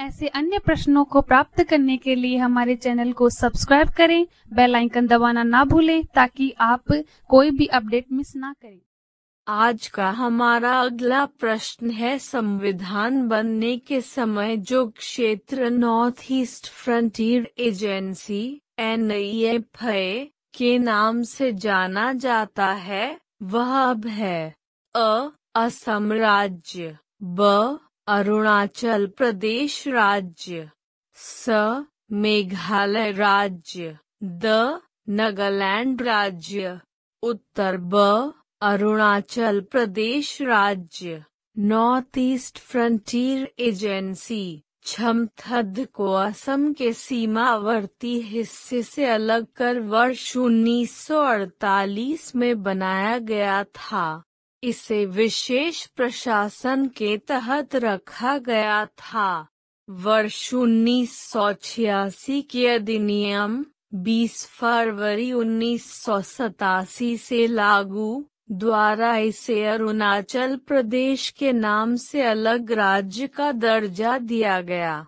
ऐसे अन्य प्रश्नों को प्राप्त करने के लिए हमारे चैनल को सब्सक्राइब करें बेल आइकन दबाना ना भूलें ताकि आप कोई भी अपडेट मिस ना करें आज का हमारा अगला प्रश्न है संविधान बनने के समय जो क्षेत्र नॉर्थ ईस्ट फ्रंटियर एजेंसी एन के नाम से जाना जाता है वह अब है अ असम राज्य ब अरुणाचल प्रदेश राज्य स मेघालय राज्य द नागालैंड राज्य उत्तर ब अरुणाचल प्रदेश राज्य नॉर्थ ईस्ट फ्रंटियर एजेंसी छमथद को असम के सीमावर्ती हिस्से से अलग कर वर्ष 1948 में बनाया गया था इसे विशेष प्रशासन के तहत रखा गया था वर्ष उन्नीस के अधिनियम 20 फरवरी उन्नीस से लागू द्वारा इसे अरुणाचल प्रदेश के नाम से अलग राज्य का दर्जा दिया गया